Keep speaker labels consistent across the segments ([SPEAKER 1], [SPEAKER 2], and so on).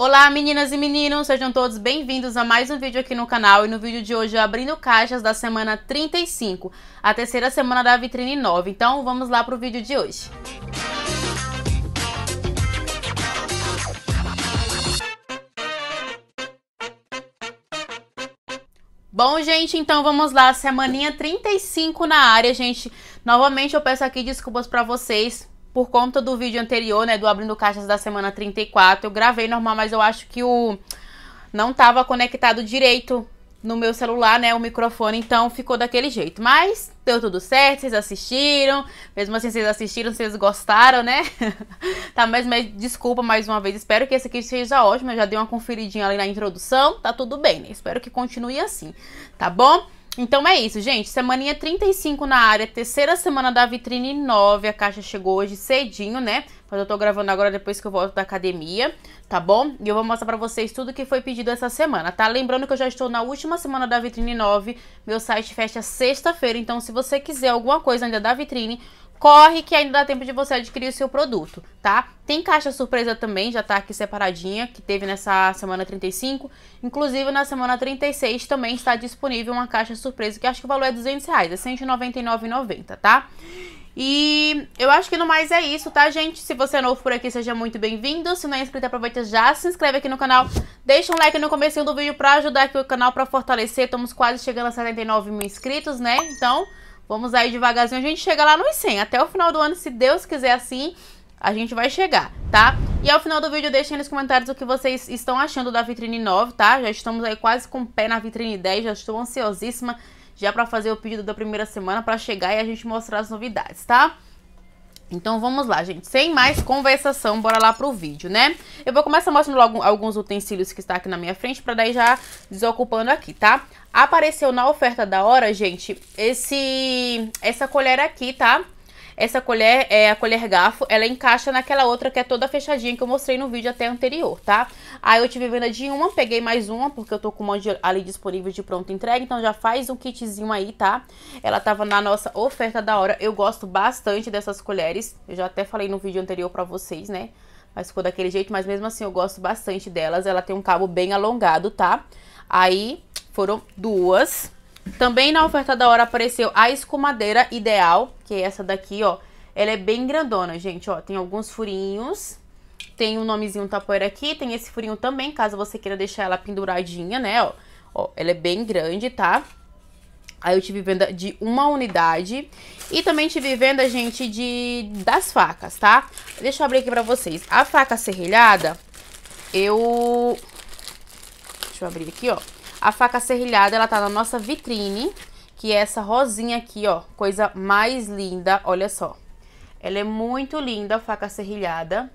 [SPEAKER 1] Olá meninas e meninos, sejam todos bem-vindos a mais um vídeo aqui no canal e no vídeo de hoje abrindo caixas da semana 35, a terceira semana da vitrine 9, então vamos lá para o vídeo de hoje. Bom, gente, então vamos lá, semaninha 35 na área, gente. Novamente eu peço aqui desculpas para vocês por conta do vídeo anterior, né, do Abrindo Caixas da semana 34, eu gravei normal, mas eu acho que o não estava conectado direito no meu celular, né, o microfone, então ficou daquele jeito. Mas deu tudo certo, vocês assistiram, mesmo assim vocês assistiram, vocês gostaram, né? tá, mas, me desculpa mais uma vez, espero que esse aqui seja ótimo, eu já dei uma conferidinha ali na introdução, tá tudo bem, né? Espero que continue assim, tá bom? Então é isso, gente. Semaninha 35 na área, terceira semana da vitrine 9. A caixa chegou hoje cedinho, né? Mas eu tô gravando agora depois que eu volto da academia, tá bom? E eu vou mostrar pra vocês tudo que foi pedido essa semana, tá? Lembrando que eu já estou na última semana da vitrine 9. Meu site fecha sexta-feira, então se você quiser alguma coisa ainda da vitrine, Corre que ainda dá tempo de você adquirir o seu produto, tá? Tem caixa surpresa também, já tá aqui separadinha, que teve nessa semana 35. Inclusive, na semana 36 também está disponível uma caixa surpresa, que acho que o valor é 200 reais, é 199,90, tá? E eu acho que no mais é isso, tá, gente? Se você é novo por aqui, seja muito bem-vindo. Se não é inscrito, aproveita já, se inscreve aqui no canal. Deixa um like no começo do vídeo pra ajudar aqui o canal, pra fortalecer. Estamos quase chegando a 79 mil inscritos, né? Então... Vamos aí devagarzinho, a gente chega lá nos 100. Até o final do ano, se Deus quiser assim, a gente vai chegar, tá? E ao final do vídeo, deixem nos comentários o que vocês estão achando da vitrine 9, tá? Já estamos aí quase com o pé na vitrine 10, já estou ansiosíssima já para fazer o pedido da primeira semana para chegar e a gente mostrar as novidades, tá? Então vamos lá, gente. Sem mais conversação, bora lá pro vídeo, né? Eu vou começar mostrando logo alguns utensílios que está aqui na minha frente para daí já desocupando aqui, tá? Apareceu na oferta da hora, gente, esse essa colher aqui, tá? Essa colher é a colher garfo, ela encaixa naquela outra que é toda fechadinha que eu mostrei no vídeo até anterior, tá? Aí eu tive venda de uma, peguei mais uma, porque eu tô com um monte ali disponível de pronta entrega, então já faz um kitzinho aí, tá? Ela tava na nossa oferta da hora, eu gosto bastante dessas colheres, eu já até falei no vídeo anterior pra vocês, né? Mas ficou daquele jeito, mas mesmo assim eu gosto bastante delas, ela tem um cabo bem alongado, tá? Aí foram duas. Também na oferta da hora apareceu a escumadeira ideal, que é essa daqui, ó. Ela é bem grandona, gente, ó. Tem alguns furinhos. Tem o um nomezinho tapoeira aqui. Tem esse furinho também, caso você queira deixar ela penduradinha, né, ó. Ó, ela é bem grande, tá? Aí eu tive venda de uma unidade. E também tive venda, gente, de das facas, tá? Deixa eu abrir aqui pra vocês. A faca serrilhada, eu... Deixa eu abrir aqui, ó. A faca serrilhada, ela tá na nossa vitrine, que é essa rosinha aqui, ó. Coisa mais linda, olha só. Ela é muito linda, a faca serrilhada.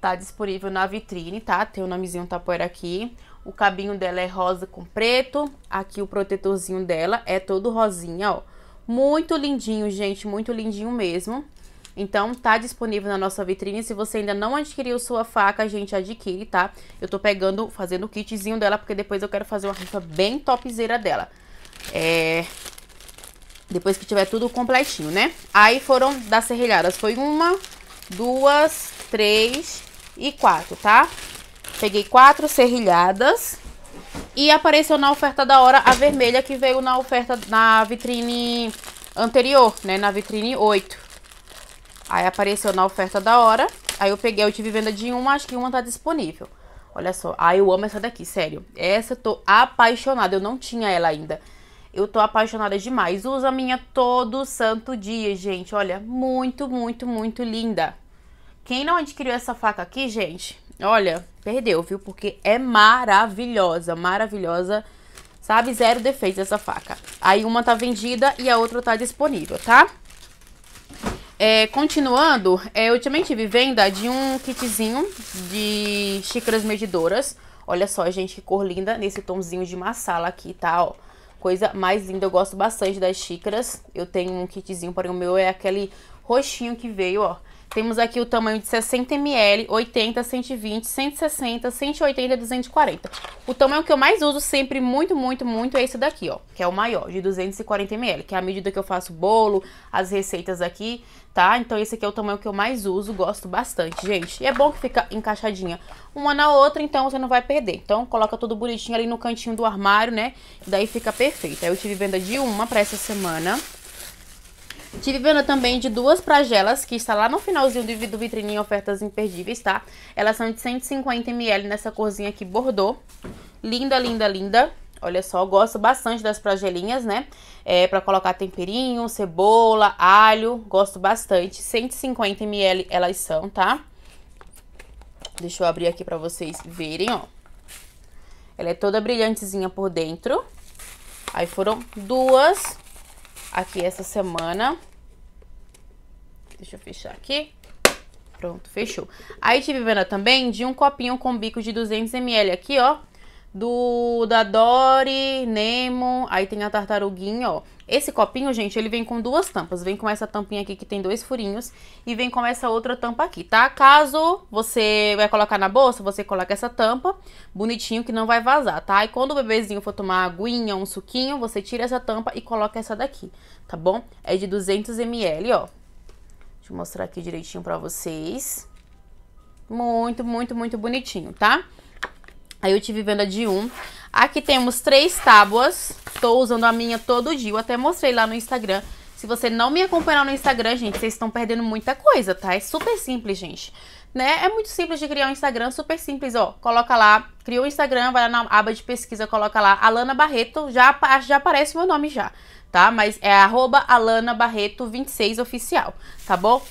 [SPEAKER 1] Tá disponível na vitrine, tá? Tem o nomezinho Tapoeira aqui. O cabinho dela é rosa com preto. Aqui o protetorzinho dela é todo rosinha, ó. Muito lindinho, gente, muito lindinho mesmo. Então, tá disponível na nossa vitrine. Se você ainda não adquiriu sua faca, a gente adquire, tá? Eu tô pegando, fazendo o kitzinho dela, porque depois eu quero fazer uma rifa bem topzeira dela. É... Depois que tiver tudo completinho, né? Aí foram das serrilhadas. Foi uma, duas, três e quatro, tá? Peguei quatro serrilhadas. E apareceu na oferta da hora a vermelha que veio na oferta na vitrine anterior, né? Na vitrine 8. Aí apareceu na oferta da hora. Aí eu peguei, eu tive venda de uma, acho que uma tá disponível. Olha só. Aí eu amo essa daqui, sério. Essa eu tô apaixonada. Eu não tinha ela ainda. Eu tô apaixonada demais. Usa a minha todo santo dia, gente. Olha, muito, muito, muito linda. Quem não adquiriu essa faca aqui, gente, olha, perdeu, viu? Porque é maravilhosa, maravilhosa. Sabe, zero defeitos essa faca. Aí uma tá vendida e a outra tá disponível, tá? Tá? É, continuando, é, eu também tive venda de um kitzinho de xícaras medidoras. Olha só, gente, que cor linda nesse tomzinho de massala aqui, tá? Ó, coisa mais linda, eu gosto bastante das xícaras. Eu tenho um kitzinho, porém o meu é aquele roxinho que veio, ó. Temos aqui o tamanho de 60 ml, 80, 120, 160, 180, 240. O tamanho que eu mais uso sempre, muito, muito, muito, é esse daqui, ó. Que é o maior, de 240 ml, que é a medida que eu faço bolo, as receitas aqui, tá? Então esse aqui é o tamanho que eu mais uso, gosto bastante, gente. E é bom que fica encaixadinha uma na outra, então você não vai perder. Então coloca tudo bonitinho ali no cantinho do armário, né? Daí fica perfeito. Aí eu tive venda de uma pra essa semana. Tive venda também de duas pragelas, que está lá no finalzinho do, do vitrininho Ofertas Imperdíveis, tá? Elas são de 150ml nessa corzinha aqui, bordô. Linda, linda, linda. Olha só, gosto bastante das pragelinhas, né? É, pra colocar temperinho, cebola, alho, gosto bastante. 150ml elas são, tá? Deixa eu abrir aqui pra vocês verem, ó. Ela é toda brilhantezinha por dentro. Aí foram duas aqui essa semana. Deixa eu fechar aqui. Pronto, fechou. Aí tive venda também de um copinho com bico de 200ml aqui, ó. Do, da Dory, Nemo, aí tem a tartaruguinha, ó. Esse copinho, gente, ele vem com duas tampas. Vem com essa tampinha aqui que tem dois furinhos e vem com essa outra tampa aqui, tá? Caso você vai colocar na bolsa, você coloca essa tampa bonitinho que não vai vazar, tá? E quando o bebezinho for tomar aguinha, um suquinho, você tira essa tampa e coloca essa daqui, tá bom? É de 200 ml, ó. Deixa eu mostrar aqui direitinho pra vocês. Muito, muito, muito bonitinho, tá? Aí eu tive venda de um. Aqui temos três tábuas. Estou usando a minha todo dia. Eu até mostrei lá no Instagram. Se você não me acompanhar no Instagram, gente, vocês estão perdendo muita coisa, tá? É super simples, gente. Né? É muito simples de criar um Instagram, super simples, ó. Coloca lá, cria o um Instagram, vai lá na aba de pesquisa, coloca lá Alana Barreto, já, já aparece o meu nome já, tá? Mas é arroba Alana Barreto 26 oficial, tá bom?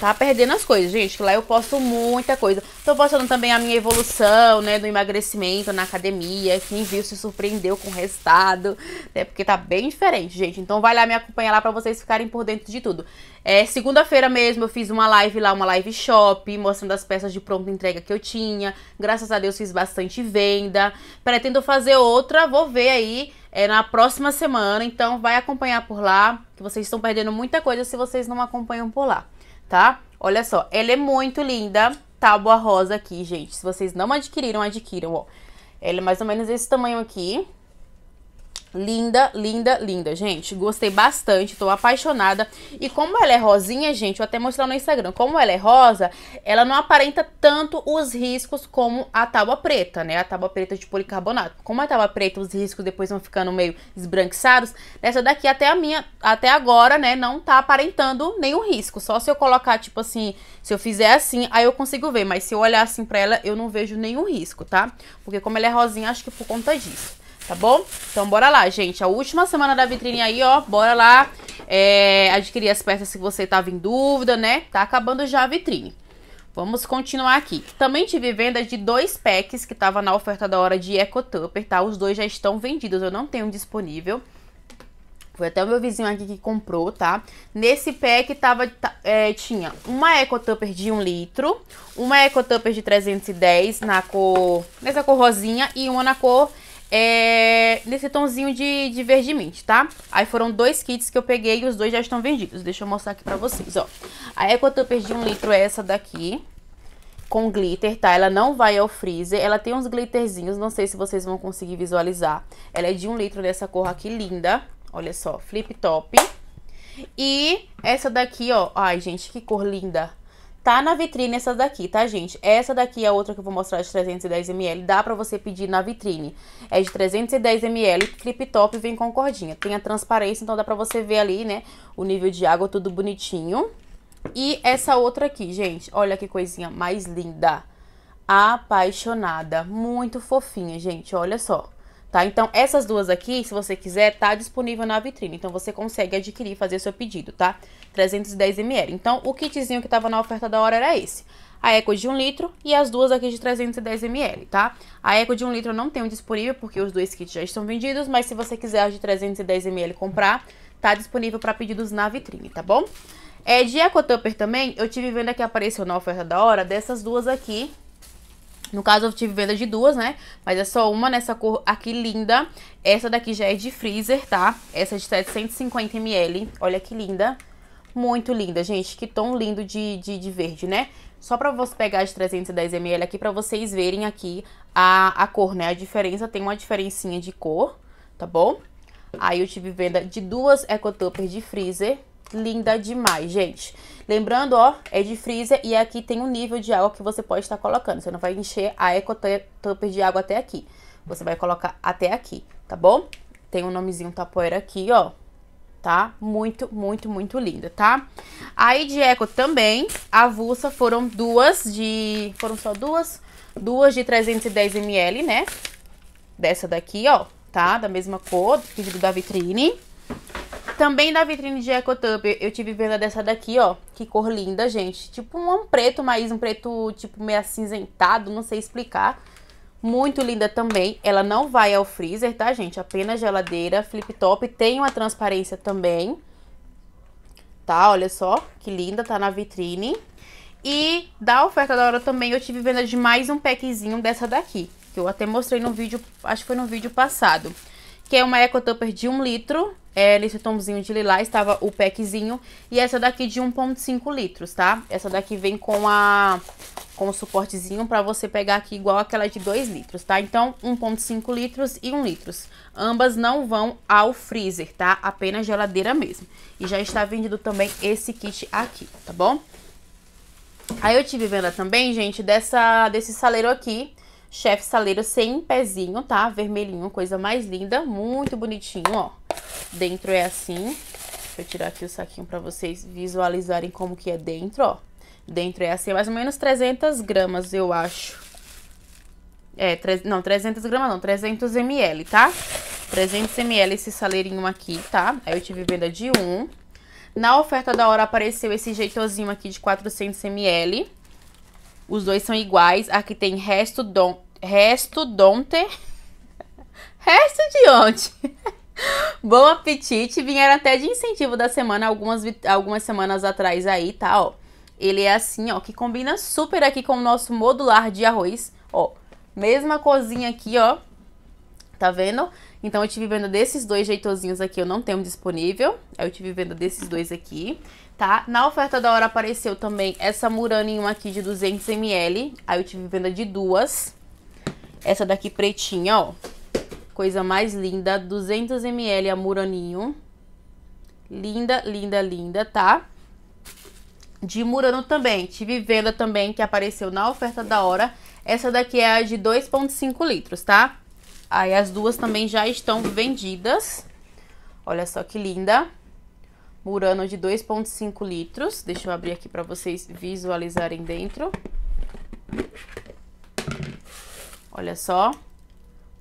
[SPEAKER 1] tá perdendo as coisas, gente. Que lá eu posto muita coisa. Tô postando também a minha evolução, né, do emagrecimento na academia. Quem viu se surpreendeu com o resultado, né, porque tá bem diferente, gente. Então vai lá me acompanhar lá pra vocês ficarem por dentro de tudo. É, segunda-feira mesmo eu fiz uma live lá, uma live shop, mostrando as peças de pronta entrega que eu tinha. Graças a Deus fiz bastante venda. Pretendo fazer outra, vou ver aí é na próxima semana, então vai acompanhar por lá, que vocês estão perdendo muita coisa se vocês não acompanham por lá tá? Olha só, ela é muito linda, tábua rosa aqui, gente. Se vocês não adquiriram, adquiram, ó. Ela é mais ou menos esse tamanho aqui, Linda, linda, linda, gente. Gostei bastante, tô apaixonada. E como ela é rosinha, gente, vou até mostrar no Instagram, como ela é rosa, ela não aparenta tanto os riscos como a tábua preta, né? A tábua preta de policarbonato. Como a tábua preta, os riscos depois vão ficando meio esbranquiçados, nessa daqui até a minha, até agora, né, não tá aparentando nenhum risco. Só se eu colocar, tipo assim, se eu fizer assim, aí eu consigo ver. Mas se eu olhar assim pra ela, eu não vejo nenhum risco, tá? Porque como ela é rosinha, acho que por conta disso tá bom? Então bora lá, gente. A última semana da vitrine aí, ó, bora lá é, adquirir as peças se você tava em dúvida, né? Tá acabando já a vitrine. Vamos continuar aqui. Também tive venda de dois packs que tava na oferta da hora de Eco Tupper, tá? Os dois já estão vendidos, eu não tenho disponível. Foi até o meu vizinho aqui que comprou, tá? Nesse pack tava, é, tinha uma Eco Tupper de 1 litro, uma Eco Tupper de 310 na cor... Nessa cor rosinha e uma na cor é, nesse tonzinho de, de verde mint, tá? Aí foram dois kits que eu peguei e os dois já estão vendidos. Deixa eu mostrar aqui pra vocês, ó. A Ecotuper de um litro é essa daqui, com glitter, tá? Ela não vai ao freezer, ela tem uns glitterzinhos, não sei se vocês vão conseguir visualizar. Ela é de um litro dessa cor aqui, linda. Olha só, flip top. E essa daqui, ó, ai gente, que cor linda. Tá na vitrine essa daqui, tá, gente? Essa daqui é a outra que eu vou mostrar de 310ml. Dá pra você pedir na vitrine. É de 310ml, clip top vem com cordinha. Tem a transparência, então dá pra você ver ali, né? O nível de água, tudo bonitinho. E essa outra aqui, gente. Olha que coisinha mais linda. Apaixonada. Muito fofinha, gente. Olha só. Tá? Então, essas duas aqui, se você quiser, tá disponível na vitrine. Então, você consegue adquirir e fazer o seu pedido, tá? 310 ml. Então, o kitzinho que tava na oferta da hora era esse. A Eco de 1 litro e as duas aqui de 310 ml, tá? A Eco de 1 litro eu não tenho disponível, porque os dois kits já estão vendidos. Mas se você quiser as de 310 ml comprar, tá disponível para pedidos na vitrine, tá bom? É, de Ecotupper também, eu tive vendo que apareceu na oferta da hora dessas duas aqui, no caso, eu tive venda de duas, né? Mas é só uma nessa cor aqui linda. Essa daqui já é de freezer, tá? Essa é de 750ml. Olha que linda. Muito linda, gente. Que tom lindo de, de, de verde, né? Só pra você pegar as 310ml aqui, pra vocês verem aqui a, a cor, né? A diferença, tem uma diferencinha de cor, tá bom? Aí eu tive venda de duas Ecotupper de freezer linda demais, gente. Lembrando, ó, é de freezer e aqui tem um nível de água que você pode estar colocando. Você não vai encher a Eco Tupper de água até aqui. Você vai colocar até aqui, tá bom? Tem um nomezinho tapoeira aqui, ó. Tá? Muito, muito, muito linda, tá? Aí de Eco também, avulsa foram duas de... Foram só duas? Duas de 310ml, né? Dessa daqui, ó, tá? Da mesma cor, pedido da vitrine. Também da vitrine de Ecotup, eu tive venda dessa daqui, ó. Que cor linda, gente. Tipo um preto, mas um preto tipo meio acinzentado, não sei explicar. Muito linda também. Ela não vai ao freezer, tá, gente? Apenas geladeira, flip top. Tem uma transparência também. Tá, olha só. Que linda, tá na vitrine. E da oferta da hora também eu tive venda de mais um packzinho dessa daqui. Que eu até mostrei no vídeo, acho que foi no vídeo passado que é uma Tupper de 1 litro, é, nesse tomzinho de lilás estava o packzinho, e essa daqui de 1.5 litros, tá? Essa daqui vem com a com o suportezinho para você pegar aqui igual aquela de 2 litros, tá? Então, 1.5 litros e 1 litros. Ambas não vão ao freezer, tá? Apenas geladeira mesmo. E já está vendido também esse kit aqui, tá bom? Aí eu tive venda também, gente, dessa, desse saleiro aqui, Chefe saleiro sem pezinho, tá? Vermelhinho, coisa mais linda, muito bonitinho, ó. Dentro é assim. Deixa eu tirar aqui o saquinho para vocês visualizarem como que é dentro, ó. Dentro é assim, é mais ou menos 300 gramas, eu acho. É, não, 300 gramas não, 300 ml, tá? 300 ml esse saleirinho aqui, tá? Aí eu tive venda de um. Na oferta da hora apareceu esse jeitozinho aqui de 400 ml. Os dois são iguais. Aqui tem resto don, resto donte. resto de onde? Bom apetite. Vieram até de incentivo da semana algumas, algumas semanas atrás aí, tá? Ó. Ele é assim, ó, que combina super aqui com o nosso modular de arroz. Ó, mesma cozinha aqui, ó. Tá vendo? Então, eu tive venda desses dois jeitozinhos aqui, eu não tenho disponível. Eu tive venda desses dois aqui, tá? Na oferta da hora apareceu também essa muraninho aqui de 200ml. Aí eu tive venda de duas. Essa daqui pretinha, ó. Coisa mais linda, 200ml a Muraninho. Linda, linda, linda, tá? De Murano também. Tive venda também que apareceu na oferta da hora. Essa daqui é a de 2,5 litros, tá? Aí as duas também já estão vendidas. Olha só que linda. Murano de 2,5 litros. Deixa eu abrir aqui para vocês visualizarem dentro. Olha só.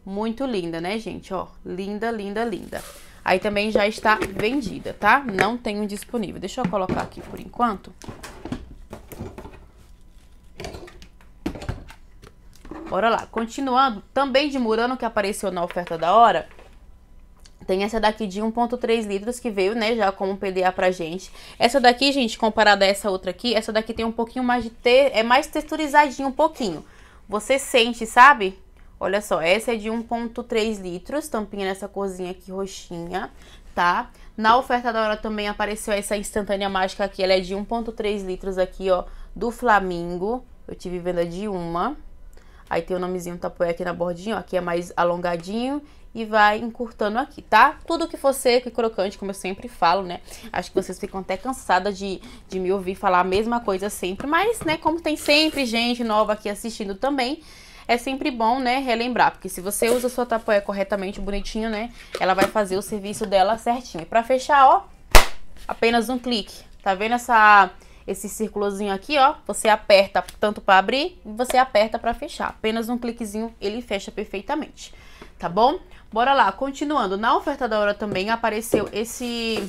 [SPEAKER 1] Muito linda, né, gente? Ó, linda, linda, linda. Aí também já está vendida, tá? Não tenho disponível. Deixa eu colocar aqui por enquanto. Bora lá. Continuando, também de Murano, que apareceu na oferta da hora, tem essa daqui de 1.3 litros que veio, né, já como PDA pra gente. Essa daqui, gente, comparada a essa outra aqui, essa daqui tem um pouquinho mais de... ter, É mais texturizadinho um pouquinho. Você sente, sabe? Olha só, essa é de 1.3 litros, tampinha nessa corzinha aqui roxinha, tá? Na oferta da hora também apareceu essa instantânea mágica aqui, ela é de 1.3 litros aqui, ó, do Flamingo. Eu tive venda de uma, Aí tem o nomezinho do tapoé aqui na bordinha, ó, aqui é mais alongadinho e vai encurtando aqui, tá? Tudo que for seco e crocante, como eu sempre falo, né? Acho que vocês ficam até cansadas de, de me ouvir falar a mesma coisa sempre, mas, né, como tem sempre gente nova aqui assistindo também, é sempre bom, né, relembrar, porque se você usa sua tapoé corretamente, bonitinho, né, ela vai fazer o serviço dela certinho. E pra fechar, ó, apenas um clique. Tá vendo essa esse círculozinho aqui, ó, você aperta tanto para abrir você aperta para fechar. Apenas um cliquezinho, ele fecha perfeitamente, tá bom? Bora lá, continuando. Na oferta da hora também apareceu esse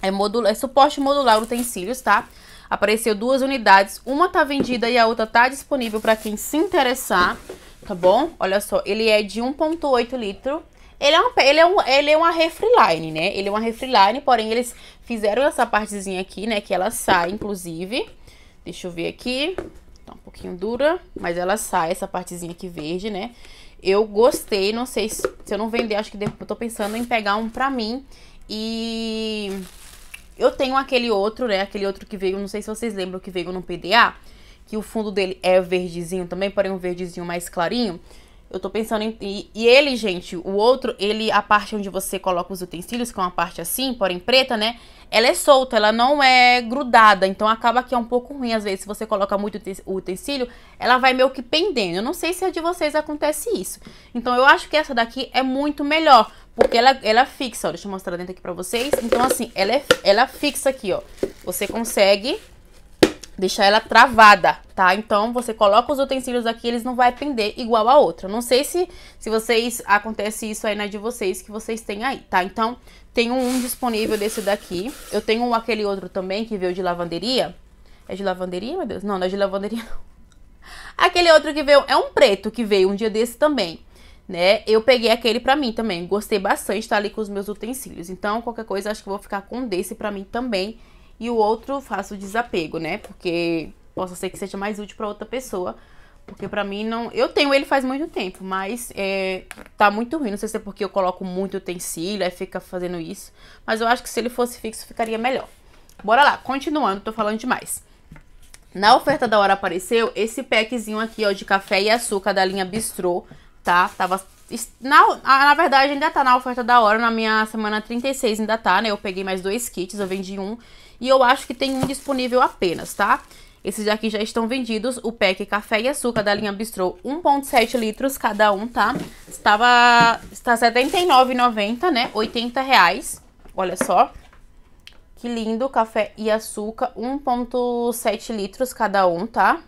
[SPEAKER 1] é, modula, é suporte modular utensílios, tá? Apareceu duas unidades, uma tá vendida e a outra tá disponível para quem se interessar, tá bom? Olha só, ele é de 1.8 litro ele é, uma, ele, é um, ele é uma refreeline, né? Ele é uma refreeline, porém eles fizeram essa partezinha aqui, né? Que ela sai, inclusive. Deixa eu ver aqui. Tá um pouquinho dura, mas ela sai, essa partezinha aqui verde, né? Eu gostei, não sei se, se eu não vender, acho que depois, eu tô pensando em pegar um pra mim. E eu tenho aquele outro, né? Aquele outro que veio, não sei se vocês lembram, que veio no PDA. Que o fundo dele é verdezinho também, porém um verdezinho mais clarinho. Eu tô pensando em. E, e, ele, gente, o outro, ele, a parte onde você coloca os utensílios, que é uma parte assim, porém preta, né? Ela é solta, ela não é grudada. Então acaba que é um pouco ruim, às vezes. Se você coloca muito o utensílio, ela vai meio que pendendo. Eu não sei se a de vocês acontece isso. Então eu acho que essa daqui é muito melhor. Porque ela, ela é fixa, ó. Deixa eu mostrar dentro aqui pra vocês. Então, assim, ela, é, ela é fixa aqui, ó. Você consegue deixar ela travada, tá? Então você coloca os utensílios aqui, eles não vai pender igual a outra. Não sei se se vocês acontece isso aí na de vocês que vocês têm aí, tá? Então tem um disponível desse daqui. Eu tenho um, aquele outro também que veio de lavanderia. É de lavanderia, meu Deus? Não, não é de lavanderia. Não. Aquele outro que veio é um preto que veio um dia desse também né? Eu peguei aquele pra mim também. Gostei bastante, tá ali com os meus utensílios. Então, qualquer coisa, acho que vou ficar com um desse pra mim também e o outro faço desapego, né? Porque possa ser que seja mais útil para outra pessoa. Porque pra mim não. Eu tenho ele faz muito tempo, mas é, tá muito ruim. Não sei se é porque eu coloco muito utensílio, aí fica fazendo isso. Mas eu acho que se ele fosse fixo, ficaria melhor. Bora lá, continuando, tô falando demais. Na oferta da hora apareceu esse packzinho aqui, ó, de café e açúcar da linha Bistrô, tá? Tava. Na, na verdade, ainda tá na oferta da hora, na minha semana 36 ainda tá, né? Eu peguei mais dois kits, eu vendi um e eu acho que tem um disponível apenas, tá? Esses aqui já estão vendidos, o pack café e açúcar da linha Bistrô, 1.7 litros cada um, tá? Estava está R$ 79,90, né? R$ reais. Olha só. Que lindo, café e açúcar, 1.7 litros cada um, tá?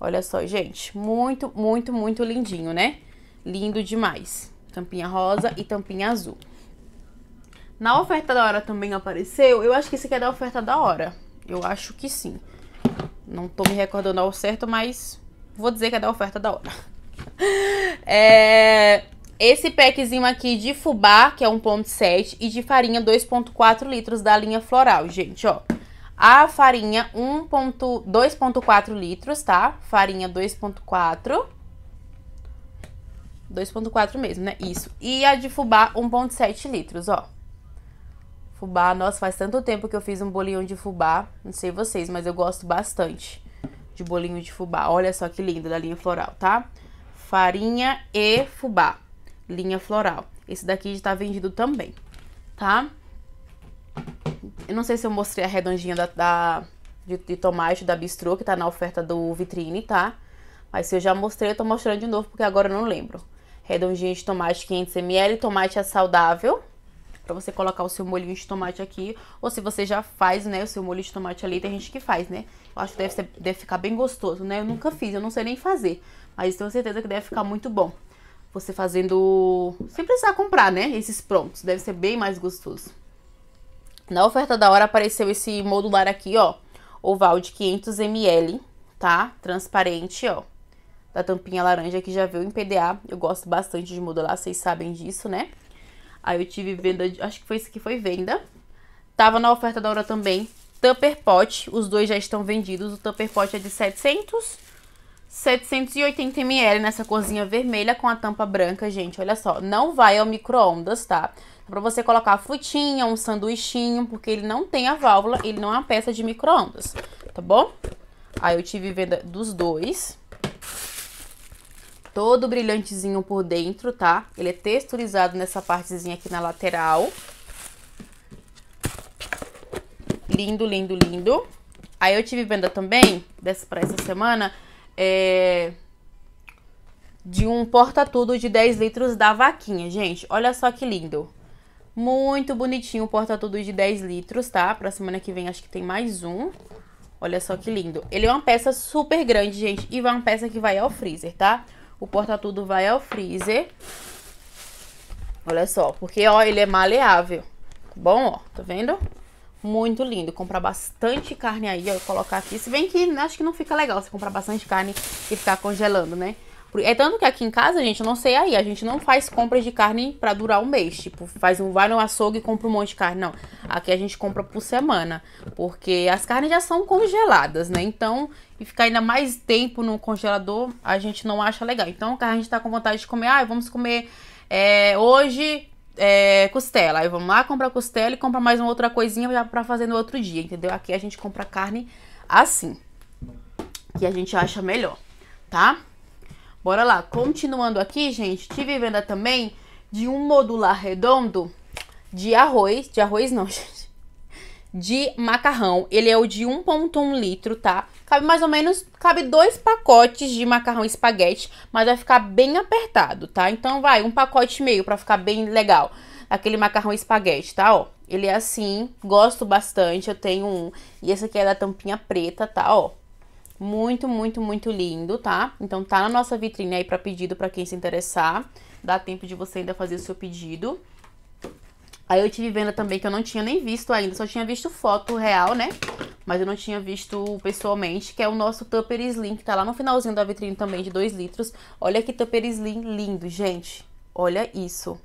[SPEAKER 1] Olha só, gente, muito, muito, muito lindinho, né? Lindo demais. Tampinha rosa e tampinha azul. Na oferta da hora também apareceu. Eu acho que esse aqui é da oferta da hora. Eu acho que sim. Não tô me recordando ao certo, mas vou dizer que é da oferta da hora. é... Esse packzinho aqui de fubá, que é 1.7, e de farinha 2.4 litros da linha floral, gente, ó. A farinha 2.4 litros, tá? Farinha 2.4. 2.4 mesmo, né? Isso. E a de fubá 1.7 litros, ó. Fubá, nossa, faz tanto tempo que eu fiz um bolinho de fubá. Não sei vocês, mas eu gosto bastante de bolinho de fubá. Olha só que lindo da linha floral, tá? Farinha e fubá, linha floral. Esse daqui está vendido também, tá? Eu não sei se eu mostrei a redondinha da, da de, de, tomate da Bistrô, que tá na oferta do Vitrine, tá? Mas se eu já mostrei, eu tô mostrando de novo, porque agora eu não lembro. Redondinha de tomate 500ml, tomate é saudável, para você colocar o seu molhinho de tomate aqui, ou se você já faz, né, o seu molho de tomate ali, tem gente que faz, né? Eu acho que deve, ser, deve ficar bem gostoso, né? Eu nunca fiz, eu não sei nem fazer, mas tenho certeza que deve ficar muito bom. Você fazendo sem precisar comprar, né? Esses prontos, deve ser bem mais gostoso. Na oferta da hora apareceu esse modular aqui, ó, oval de 500ml, tá? Transparente, ó da tampinha laranja que já veio em PDA. Eu gosto bastante de modular, vocês sabem disso, né? Aí eu tive venda, de, acho que foi isso que foi venda. Tava na oferta da hora também, Tupper Pot, os dois já estão vendidos. O Tupper Pot é de 700, 780 ml nessa corzinha vermelha com a tampa branca, gente. Olha só, não vai ao micro-ondas, tá? pra você colocar a frutinha, um sanduichinho, porque ele não tem a válvula, ele não é uma peça de micro-ondas, tá bom? Aí eu tive venda dos dois todo brilhantezinho por dentro, tá? Ele é texturizado nessa partezinha aqui na lateral. Lindo, lindo, lindo. Aí eu tive venda também, dessa pra essa semana, é... de um porta-tudo de 10 litros da Vaquinha. Gente, olha só que lindo. Muito bonitinho o porta-tudo de 10 litros, tá? Pra semana que vem acho que tem mais um. Olha só que lindo. Ele é uma peça super grande, gente, e vai uma peça que vai ao freezer, tá? O porta-tudo vai ao freezer. Olha só, porque ó, ele é maleável. Tá bom, ó, tá vendo? Muito lindo. Comprar bastante carne aí, ó, colocar aqui. Se bem que né, acho que não fica legal você comprar bastante carne e ficar congelando, né? É tanto que aqui em casa, gente, eu não sei aí, a gente não faz compras de carne para durar um mês. Tipo, faz um, vai no açougue e compra um monte de carne. Não. Aqui a gente compra por semana. Porque as carnes já são congeladas, né? Então, e ficar ainda mais tempo no congelador, a gente não acha legal. Então, a gente tá com vontade de comer, ah, vamos comer é, hoje é, costela. Aí vamos lá comprar costela e comprar mais uma outra coisinha já pra fazer no outro dia, entendeu? Aqui a gente compra carne assim. Que a gente acha melhor, tá? Bora lá. Continuando aqui, gente, tive venda também de um modular redondo de arroz. De arroz não, gente. De macarrão. Ele é o de 1,1 litro, tá? Cabe mais ou menos, cabe dois pacotes de macarrão espaguete, mas vai ficar bem apertado, tá? Então vai, um pacote e meio para ficar bem legal. Aquele macarrão espaguete, tá? Ó, ele é assim, gosto bastante, eu tenho um. E esse aqui é da tampinha preta, tá? Ó, muito, muito, muito lindo, tá? Então tá na nossa vitrine aí para pedido para quem se interessar. Dá tempo de você ainda fazer o seu pedido. Aí eu tive venda também que eu não tinha nem visto ainda, só tinha visto foto real, né? Mas eu não tinha visto pessoalmente, que é o nosso Tupper Slim, que tá lá no finalzinho da vitrine também, de 2 litros. Olha que Tupper Slim lindo, gente. Olha isso.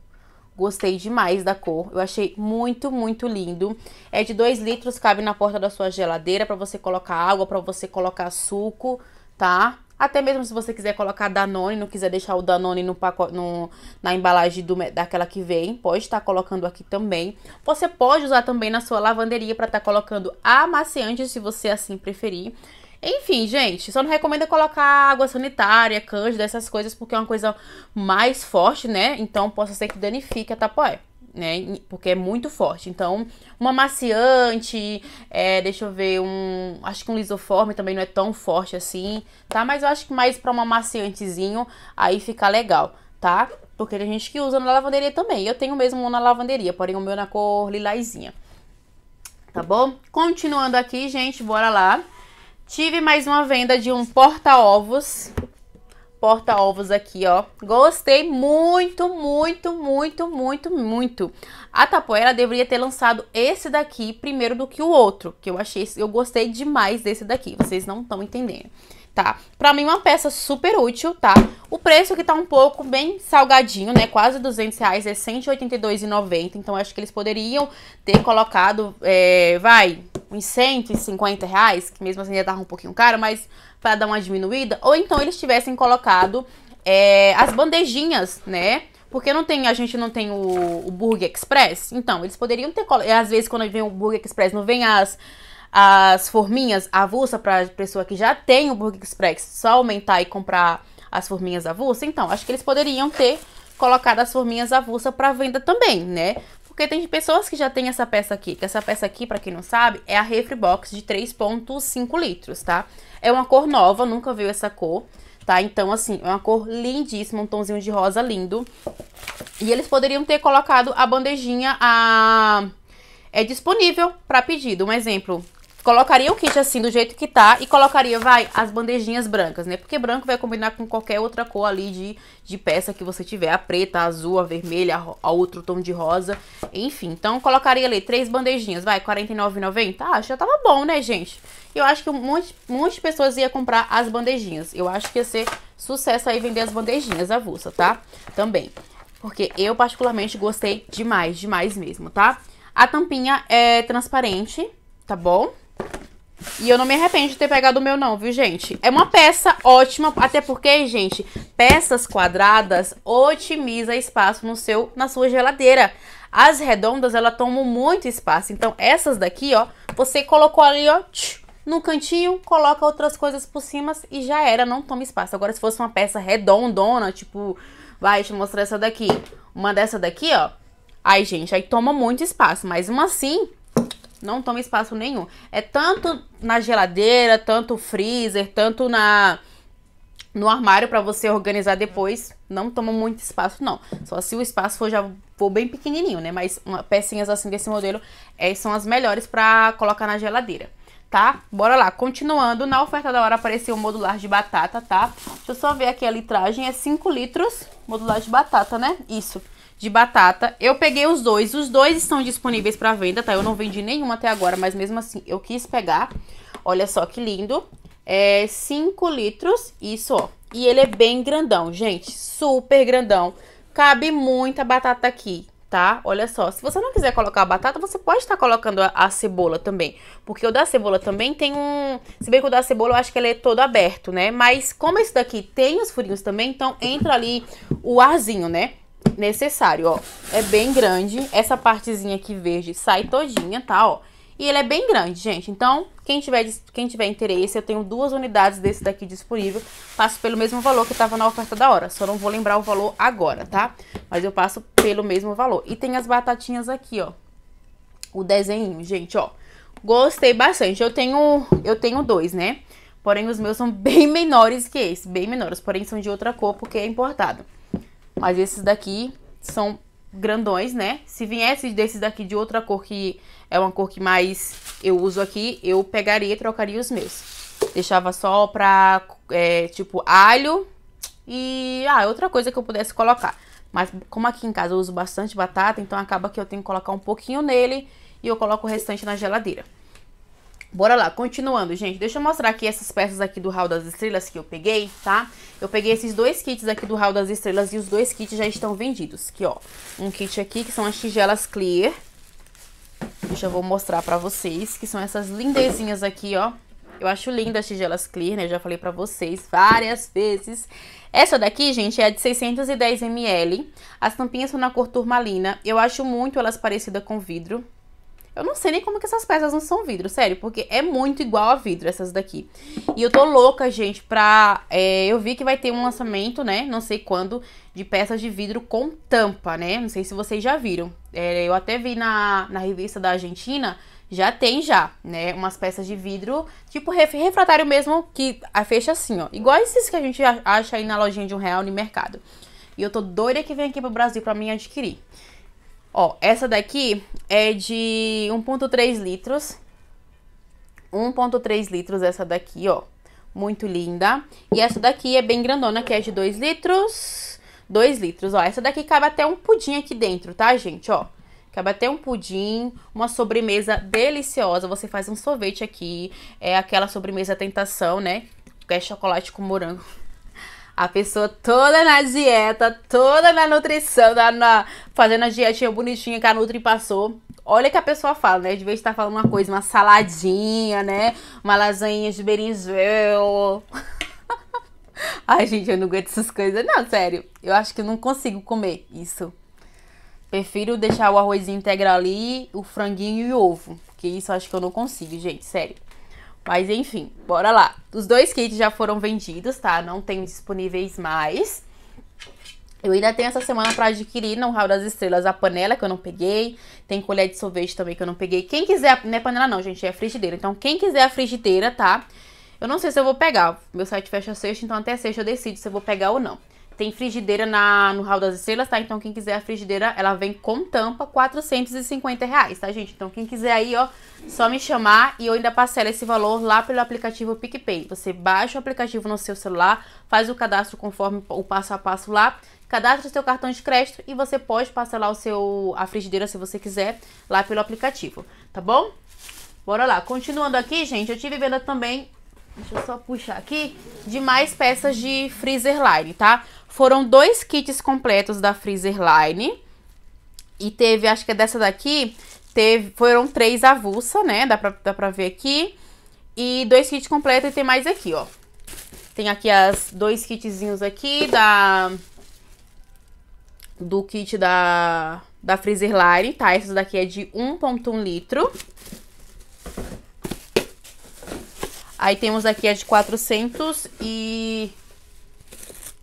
[SPEAKER 1] Gostei demais da cor, eu achei muito, muito lindo. É de 2 litros, cabe na porta da sua geladeira para você colocar água, para você colocar suco, tá? Até mesmo se você quiser colocar Danone, não quiser deixar o Danone no pacote, no, na embalagem do, daquela que vem, pode estar tá colocando aqui também. Você pode usar também na sua lavanderia para estar tá colocando amaciante, se você assim preferir. Enfim, gente, só não recomendo é colocar água sanitária, cândida, essas coisas, porque é uma coisa mais forte, né? Então, possa ser que danifique a tapoé, né? Porque é muito forte. Então, uma maciante é, deixa eu ver, um... Acho que um lisoforme também não é tão forte assim, tá? Mas eu acho que mais pra uma maciantezinho aí fica legal, tá? Porque tem gente que usa na lavanderia também. Eu tenho mesmo um na lavanderia, porém o meu na cor lilazinha. Tá bom? Continuando aqui, gente, bora lá. Tive mais uma venda de um porta-ovos. Porta-ovos aqui, ó. Gostei muito, muito, muito, muito, muito. A Tapoeira deveria ter lançado esse daqui primeiro do que o outro, que eu achei, eu gostei demais desse daqui. Vocês não estão entendendo tá? Pra mim, uma peça super útil, tá? O preço que tá um pouco bem salgadinho, né? Quase 200 reais, é 182,90. Então, acho que eles poderiam ter colocado, é, vai, uns 150 reais, que mesmo assim já tava um pouquinho caro, mas para dar uma diminuída, ou então eles tivessem colocado é, as bandejinhas, né? Porque não tem, a gente não tem o, o Burger Express. Então, eles poderiam ter colocado. Às vezes, quando vem o Burger Express, não vem as, as forminhas avulsa para pessoa que já tem o Burger Express só aumentar e comprar as forminhas avulsa. Então, acho que eles poderiam ter colocado as forminhas avulsa para venda também, né? Porque tem pessoas que já têm essa peça aqui, que essa peça aqui, para quem não sabe, é a Refri Box de 3.5 litros, tá? É uma cor nova, nunca veio essa cor, tá? Então, assim, é uma cor lindíssima, um tonzinho de rosa lindo. E eles poderiam ter colocado a bandejinha a... é disponível para pedido. Um exemplo, Colocaria o kit assim, do jeito que tá, e colocaria, vai, as bandejinhas brancas, né? Porque branco vai combinar com qualquer outra cor ali de, de peça que você tiver. A preta, a azul, a vermelha, a, a outro tom de rosa, enfim. Então, colocaria ali três bandejinhas, vai, R$ 49,90. Ah, já tava bom, né, gente? Eu acho que um monte, um monte de pessoas ia comprar as bandejinhas. Eu acho que ia ser sucesso aí vender as bandejinhas avulsa, tá? Também. Porque eu, particularmente, gostei demais, demais mesmo, tá? A tampinha é transparente, tá bom? E eu não me arrependo de ter pegado o meu, não, viu, gente? É uma peça ótima, até porque, gente, peças quadradas otimiza espaço no seu, na sua geladeira. As redondas, ela tomam muito espaço. Então, essas daqui, ó, você colocou ali, ó, no cantinho, coloca outras coisas por cima e já era, não toma espaço. Agora, se fosse uma peça redondona, tipo, vai, deixa eu mostrar essa daqui. Uma dessa daqui, ó. Ai, gente, aí toma muito espaço. Mas uma assim, não toma espaço nenhum. É tanto na geladeira, tanto freezer, tanto na no armário para você organizar depois. Não toma muito espaço, não. Só se o espaço for já for bem pequenininho, né? Mas uma, pecinhas assim desse modelo é, são as melhores para colocar na geladeira, tá? Bora lá. Continuando, na oferta da hora apareceu o modular de batata, tá? Deixa eu só ver aqui a litragem. É 5 litros modular de batata, né? Isso de batata. Eu peguei os dois, os dois estão disponíveis para venda, tá? Eu não vendi nenhum até agora, mas mesmo assim eu quis pegar. Olha só que lindo. É 5 litros, isso, ó. E ele é bem grandão, gente, super grandão. Cabe muita batata aqui, tá? Olha só, se você não quiser colocar a batata, você pode estar tá colocando a, a, cebola também. Porque o da cebola também tem um... Se bem que o da cebola eu acho que ele é todo aberto, né? Mas como esse daqui tem os furinhos também, então entra ali o arzinho, né? necessário, ó. É bem grande. Essa partezinha aqui verde sai todinha, tá, ó. E ele é bem grande, gente. Então, quem tiver, quem tiver interesse, eu tenho duas unidades desse daqui disponível. Passo pelo mesmo valor que estava na oferta da hora. Só não vou lembrar o valor agora, tá? Mas eu passo pelo mesmo valor. E tem as batatinhas aqui, ó. O desenho, gente, ó. Gostei bastante. Eu tenho, eu tenho dois, né? Porém, os meus são bem menores que esse. Bem menores. Porém, são de outra cor, porque é importado. Mas esses daqui são grandões, né? Se viesse desses daqui de outra cor que é uma cor que mais eu uso aqui, eu pegaria e trocaria os meus. Deixava só pra, é, tipo, alho e ah, outra coisa que eu pudesse colocar. Mas como aqui em casa eu uso bastante batata, então acaba que eu tenho que colocar um pouquinho nele e eu coloco o restante na geladeira. Bora lá, continuando, gente. Deixa eu mostrar aqui essas peças aqui do Hall das Estrelas que eu peguei, tá? Eu peguei esses dois kits aqui do Hall das Estrelas e os dois kits já estão vendidos. Aqui, ó. Um kit aqui que são as tigelas clear. Deixa eu vou mostrar pra vocês, que são essas lindezinhas aqui, ó. Eu acho linda as tigelas clear, né? Eu já falei pra vocês várias vezes. Essa daqui, gente, é a de 610ml. As tampinhas são na cor turmalina. Eu acho muito elas parecidas com vidro, eu não sei nem como que essas peças não são vidro, sério, porque é muito igual a vidro essas daqui. E eu tô louca, gente, pra... É, eu vi que vai ter um lançamento, né, não sei quando, de peças de vidro com tampa, né? Não sei se vocês já viram. É, eu até vi na, na revista da Argentina, já tem já, né, umas peças de vidro, tipo ref, refratário mesmo, que fecha assim, ó. Igual esses que a gente acha aí na lojinha de um real no mercado. E eu tô doida que vem aqui pro Brasil pra mim adquirir. Ó, essa daqui é de 1.3 litros. 1.3 litros essa daqui, ó. Muito linda. E essa daqui é bem grandona, que é de 2 litros. 2 litros, ó. Essa daqui cabe até um pudim aqui dentro, tá, gente? Ó. Cabe até um pudim, uma sobremesa deliciosa. Você faz um sorvete aqui. É aquela sobremesa tentação, né? Que é chocolate com morango. A pessoa toda na dieta, toda na nutrição, na, tá na fazendo a dietinha bonitinha que a Nutri passou. Olha o que a pessoa fala, né? De vez estar tá falando uma coisa, uma saladinha, né? Uma lasanha de berinjel. Ai, gente, eu não aguento essas coisas. Não, sério. Eu acho que eu não consigo comer isso. Prefiro deixar o arrozinho integral ali, o franguinho e o ovo. Porque isso eu acho que eu não consigo, gente. Sério. Mas enfim, bora lá. Os dois kits já foram vendidos, tá? Não tenho disponíveis mais. Eu ainda tenho essa semana para adquirir no Hall das Estrelas a panela que eu não peguei. Tem colher de sorvete também que eu não peguei. Quem quiser, não é panela não, gente, é frigideira. Então, quem quiser a frigideira, tá? Eu não sei se eu vou pegar. Meu site fecha sexta, então até sexta eu decido se eu vou pegar ou não. Tem frigideira na, no Hall das Estrelas, tá? Então quem quiser a frigideira, ela vem com tampa, 450 reais, tá, gente? Então quem quiser aí, ó, só me chamar e eu ainda parcelo esse valor lá pelo aplicativo PicPay. Você baixa o aplicativo no seu celular, faz o cadastro conforme o passo a passo lá, cadastra o seu cartão de crédito e você pode parcelar o seu, a frigideira se você quiser lá pelo aplicativo, tá bom? Bora lá. Continuando aqui, gente, eu tive venda também, deixa eu só puxar aqui, de mais peças de freezer line, tá? Foram dois kits completos da Freezer Line. E teve, acho que é dessa daqui, teve, foram três avulsa, né? Dá pra, dá pra ver aqui. E dois kits completos e tem mais aqui, ó. Tem aqui as dois kitzinhos aqui da... Do kit da, da Freezer Line, tá? Essa daqui é de 1.1 litro. Aí temos aqui a é de 400 e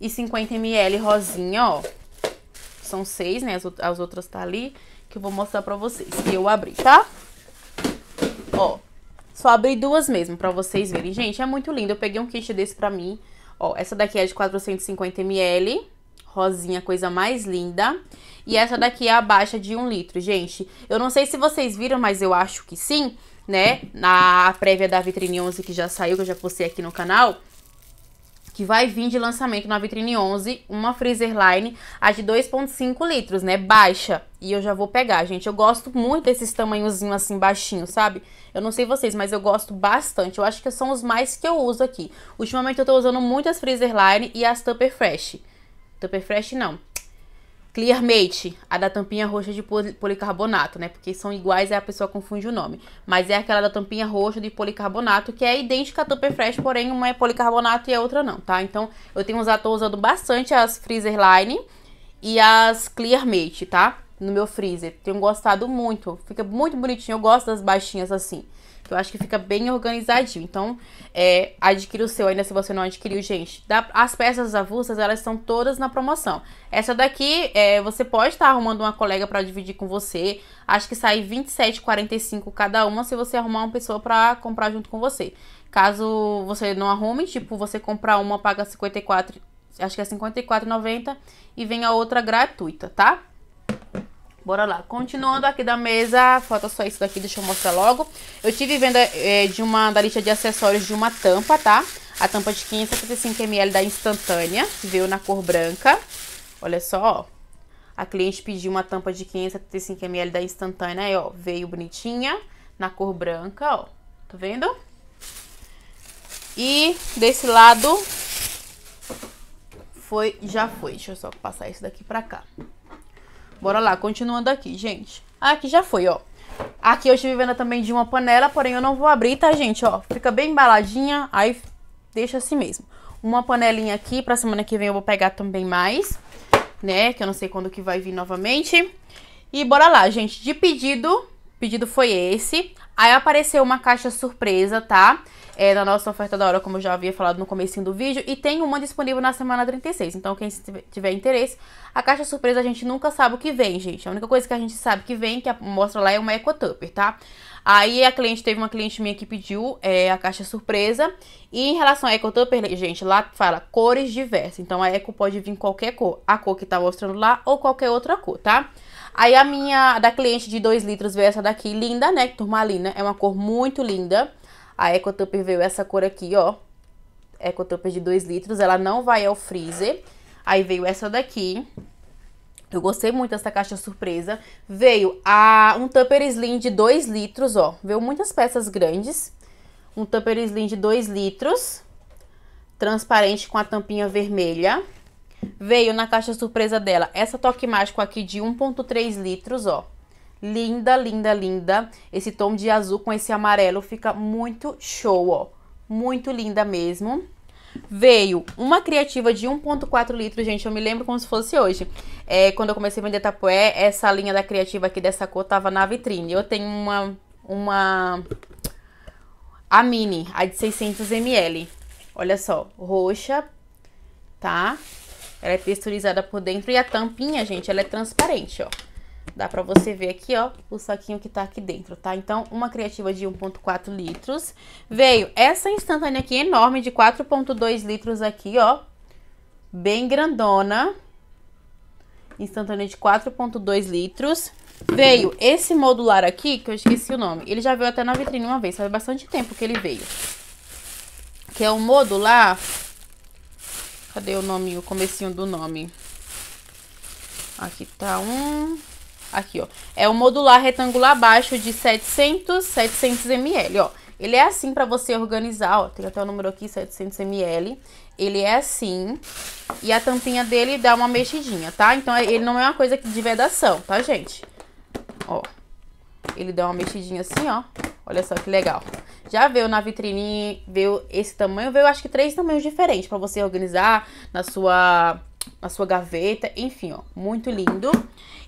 [SPEAKER 1] e 50 ml rosinha, ó. São seis, né? As, outras tá ali, que eu vou mostrar pra vocês. Que eu abri, tá? Ó, só abri duas mesmo pra vocês verem. Gente, é muito lindo. Eu peguei um kit desse pra mim. Ó, essa daqui é de 450 ml rosinha, coisa mais linda. E essa daqui é a baixa de 1 litro, gente. Eu não sei se vocês viram, mas eu acho que sim, né? Na prévia da Vitrine 11 que já saiu, que eu já postei aqui no canal que vai vir de lançamento na vitrine 11, uma freezer line, a de 2.5 litros, né, baixa. E eu já vou pegar, gente. Eu gosto muito desses tamanhozinhos assim baixinhos, sabe? Eu não sei vocês, mas eu gosto bastante. Eu acho que são os mais que eu uso aqui. Ultimamente eu tô usando muitas freezer line e as Tupper Fresh. Tupper Fresh não, Clearmate, a da tampinha roxa de policarbonato, né? Porque são iguais e a pessoa confunde o nome. Mas é aquela da tampinha roxa de policarbonato, que é idêntica à Fresh, porém uma é policarbonato e a outra não, tá? Então, eu tenho usado, tô usando bastante as freezer Line e as Clearmate, tá? No meu freezer. Tenho gostado muito. Fica muito bonitinho, eu gosto das baixinhas assim. Que eu acho que fica bem organizadinho. Então, é, adquira o seu ainda né? se você não adquiriu, gente. Da, as peças avulsas, elas estão todas na promoção. Essa daqui, é, você pode estar tá arrumando uma colega para dividir com você. Acho que sai R$27,45 cada uma se você arrumar uma pessoa para comprar junto com você. Caso você não arrume, tipo, você comprar uma, paga 54, acho que é 54,90 e vem a outra gratuita, tá? Bora lá. Continuando aqui da mesa, falta só isso daqui, deixa eu mostrar logo. Eu tive venda é, de uma, da lista de acessórios de uma tampa, tá? A tampa de 575ml da Instantânea, veio na cor branca. Olha só, ó. A cliente pediu uma tampa de 575ml da Instantânea, aí, ó, veio bonitinha, na cor branca, ó. Tá vendo? E desse lado foi, já foi. Deixa eu só passar isso daqui pra cá. Bora lá, continuando aqui, gente. Ah, aqui já foi, ó. Aqui eu estive vendo também de uma panela, porém eu não vou abrir, tá, gente? Ó, fica bem embaladinha, aí deixa assim mesmo. Uma panelinha aqui, pra semana que vem eu vou pegar também mais, né? Que eu não sei quando que vai vir novamente. E bora lá, gente. De pedido, pedido foi esse. Aí apareceu uma caixa surpresa, tá? é, na nossa oferta da hora, como eu já havia falado no começo do vídeo, e tem uma disponível na semana 36. Então, quem tiver interesse, a caixa surpresa a gente nunca sabe o que vem, gente. A única coisa que a gente sabe que vem, que mostra lá, é uma Eco Tupper, tá? Aí a cliente teve uma cliente minha que pediu é, a caixa surpresa. E em relação à Eco Tupper, gente, lá fala cores diversas. Então a Eco pode vir qualquer cor, a cor que tá mostrando lá ou qualquer outra cor, tá? Aí a minha, da cliente de 2 litros, veio essa daqui, linda, né? Turmalina, é uma cor muito linda. A Tupper veio essa cor aqui, ó. Tupper de 2 litros. Ela não vai ao freezer. Aí veio essa daqui. Eu gostei muito dessa caixa surpresa. Veio a, um tupper slim de 2 litros, ó. Veio muitas peças grandes. Um tupper slim de 2 litros. Transparente com a tampinha vermelha. Veio na caixa surpresa dela essa toque mágico aqui de 1.3 litros, ó. Linda, linda, linda. Esse tom de azul com esse amarelo fica muito show, ó. Muito linda mesmo. Veio uma criativa de 1.4 litros, gente, eu me lembro como se fosse hoje. É, quando eu comecei a vender tapoé, essa linha da criativa aqui dessa cor tava na vitrine. Eu tenho uma, uma, a mini, a de 600ml. Olha só, roxa, tá? Ela é texturizada por dentro e a tampinha, gente, ela é transparente, ó. Dá pra você ver aqui, ó, o saquinho que tá aqui dentro, tá? Então, uma criativa de 1.4 litros. Veio essa instantânea aqui enorme de 4.2 litros aqui, ó. Bem grandona. Instantânea de 4.2 litros. Veio esse modular aqui, que eu esqueci o nome. Ele já veio até na vitrine uma vez, faz bastante tempo que ele veio. Que é o um modular... Cadê o nome, o comecinho do nome? Aqui tá um... Aqui, ó. É o modular retangular baixo de 700, 700 ml, ó. Ele é assim para você organizar, ó. Tem até o número aqui, 700 ml. Ele é assim. E a tampinha dele dá uma mexidinha, tá? Então, é, ele não é uma coisa de vedação, tá, gente? Ó. Ele dá uma mexidinha assim, ó. Olha só que legal. Já veio na vitrine, veio esse tamanho, veio acho que três tamanhos diferentes para você organizar na sua a sua gaveta, enfim, ó, muito lindo.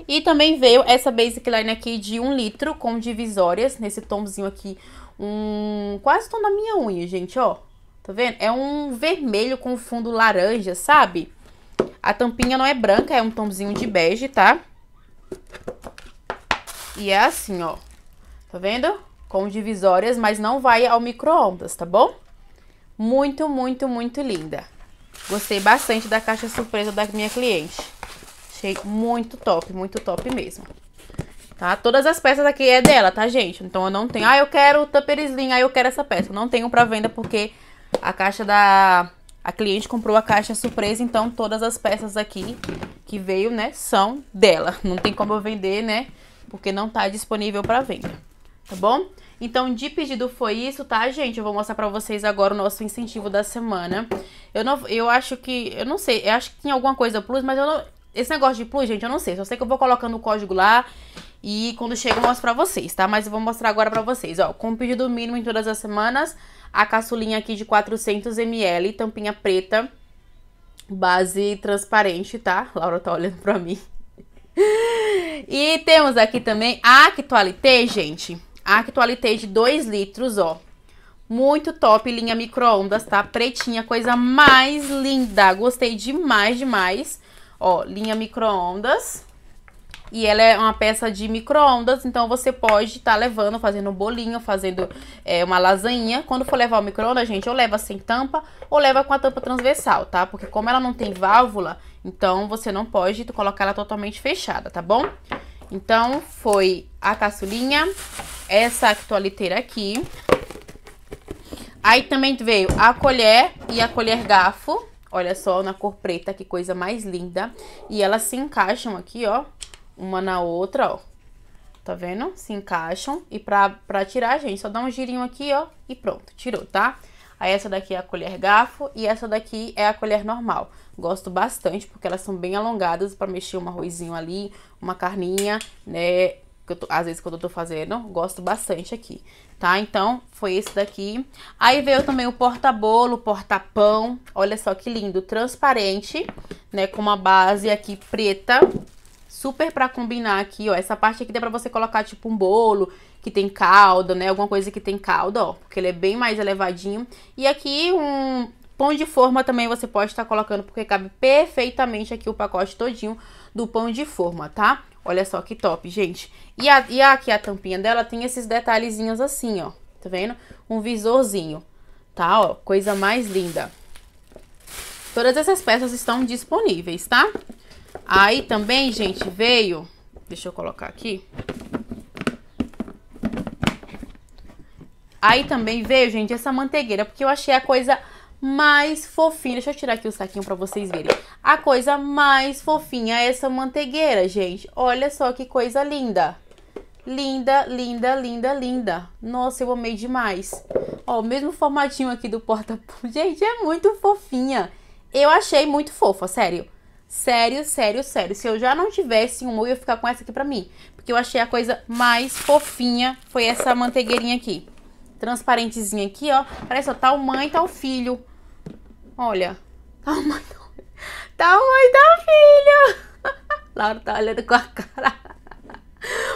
[SPEAKER 1] E também veio essa basic line aqui de 1 um litro com divisórias, nesse tomzinho aqui, um quase tom da minha unha, gente, ó. Tá vendo? É um vermelho com fundo laranja, sabe? A tampinha não é branca, é um tomzinho de bege, tá? E é assim, ó. Tá vendo? Com divisórias, mas não vai ao micro-ondas, tá bom? Muito, muito, muito linda. Gostei bastante da caixa surpresa da minha cliente. Achei muito top, muito top mesmo. Tá? Todas as peças aqui é dela, tá, gente? Então eu não tenho... Ah, eu quero o Tupper Slim, aí ah, eu quero essa peça. Eu não tenho pra venda porque a caixa da... A cliente comprou a caixa surpresa, então todas as peças aqui que veio, né, são dela. Não tem como eu vender, né, porque não tá disponível para venda, tá bom? Então, de pedido foi isso, tá, gente? Eu vou mostrar pra vocês agora o nosso incentivo da semana. Eu não, eu acho que, eu não sei, eu acho que tinha alguma coisa plus, mas eu não, esse negócio de plus, gente, eu não sei. Só sei que eu vou colocando o código lá e quando chega eu mostro pra vocês, tá? Mas eu vou mostrar agora pra vocês, ó. Com o pedido mínimo em todas as semanas, a caçulinha aqui de 400ml, tampinha preta, base transparente, tá? Laura tá olhando pra mim. e temos aqui também a Actualité, gente a Actualité de 2 litros, ó. Muito top, linha micro-ondas, tá? Pretinha, coisa mais linda. Gostei demais, demais. Ó, linha micro-ondas. E ela é uma peça de micro-ondas, então você pode estar tá levando, fazendo bolinho, fazendo é, uma lasanha. Quando for levar o micro-ondas, gente, ou leva sem tampa, ou leva com a tampa transversal, tá? Porque como ela não tem válvula, então você não pode colocar ela totalmente fechada, tá bom? Então, foi a caçulinha, essa actualiteira aqui. Aí também veio a colher e a colher garfo. Olha só, na cor preta, que coisa mais linda. E elas se encaixam aqui, ó, uma na outra, ó. Tá vendo? Se encaixam. E pra, pra tirar, gente, só dá um girinho aqui, ó, e pronto, tirou, tá? Tá? Aí essa daqui é a colher garfo e essa daqui é a colher normal. Gosto bastante porque elas são bem alongadas para mexer um arrozinho ali, uma carninha, né? Que tô, às vezes quando eu tô fazendo, gosto bastante aqui, tá? Então, foi esse daqui. Aí veio também o porta-bolo, porta-pão. Olha só que lindo, transparente, né? Com uma base aqui preta, super para combinar aqui, ó. Essa parte aqui dá pra você colocar, tipo, um bolo que tem calda, né? Alguma coisa que tem calda, ó. Porque ele é bem mais elevadinho. E aqui um pão de forma também você pode estar tá colocando, porque cabe perfeitamente aqui o pacote todinho do pão de forma, tá? Olha só que top, gente. E, a, e aqui a tampinha dela tem esses detalhezinhos assim, ó. Tá vendo? Um visorzinho, tá? Ó, coisa mais linda. Todas essas peças estão disponíveis, Tá? Aí também, gente, veio... Deixa eu colocar aqui. Aí também veio, gente, essa manteigueira, porque eu achei a coisa mais fofinha. Deixa eu tirar aqui o saquinho pra vocês verem. A coisa mais fofinha é essa manteigueira, gente. Olha só que coisa linda. Linda, linda, linda, linda. Nossa, eu amei demais. Ó, o mesmo formatinho aqui do porta... Gente, é muito fofinha. Eu achei muito fofa, sério. Sério, sério, sério. Se eu já não tivesse um, eu ia ficar com essa aqui pra mim. Porque eu achei a coisa mais fofinha foi essa manteigueirinha aqui. Transparentezinha aqui, ó. Parece, ó, tal mãe, tal filho. Olha. Tal mãe, tal, tal, mãe, tal filho. Laura tá olhando com a cara.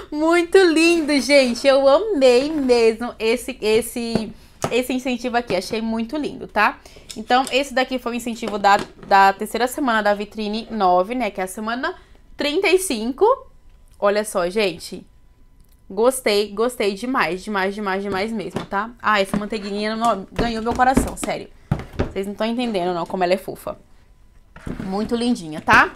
[SPEAKER 1] Muito lindo, gente. Eu amei mesmo esse... esse esse incentivo aqui, achei muito lindo, tá? Então, esse daqui foi o incentivo da, da terceira semana da vitrine 9, né? Que é a semana 35. Olha só, gente. Gostei, gostei demais, demais, demais, demais mesmo, tá? Ah, essa manteiguinha ganhou meu coração, sério. Vocês não estão entendendo, não, como ela é fofa. Muito lindinha, tá?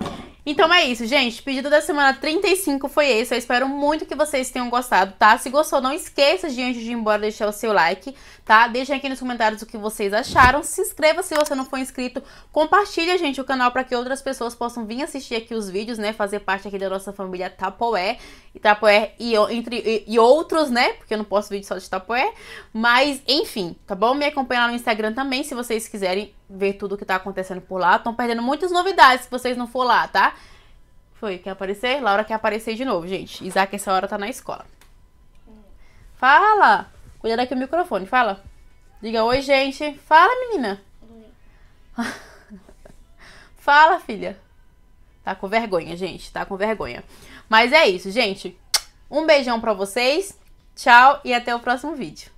[SPEAKER 1] Então é isso, gente. Pedido da semana 35 foi esse. Eu espero muito que vocês tenham gostado, tá? Se gostou, não esqueça de antes de ir embora deixar o seu like, tá? Deixem aqui nos comentários o que vocês acharam. Se inscreva se você não for inscrito. Compartilha, gente, o canal para que outras pessoas possam vir assistir aqui os vídeos, né? Fazer parte aqui da nossa família Tapoé. E Tapoé e, entre, e, e outros, né? Porque eu não posso vídeo só de Tapoé. Mas, enfim, tá bom? Me acompanha lá no Instagram também, se vocês quiserem ver tudo o que tá acontecendo por lá. Estão perdendo muitas novidades se vocês não for lá, tá? Foi, quer aparecer? Laura quer aparecer de novo, gente. Isaac, essa hora tá na escola. Fala! Cuida daqui o microfone, fala. Diga oi, gente. Fala, menina. Oi. fala, filha. Tá com vergonha, gente. Tá com vergonha. Mas é isso, gente. Um beijão pra vocês. Tchau e até o próximo vídeo.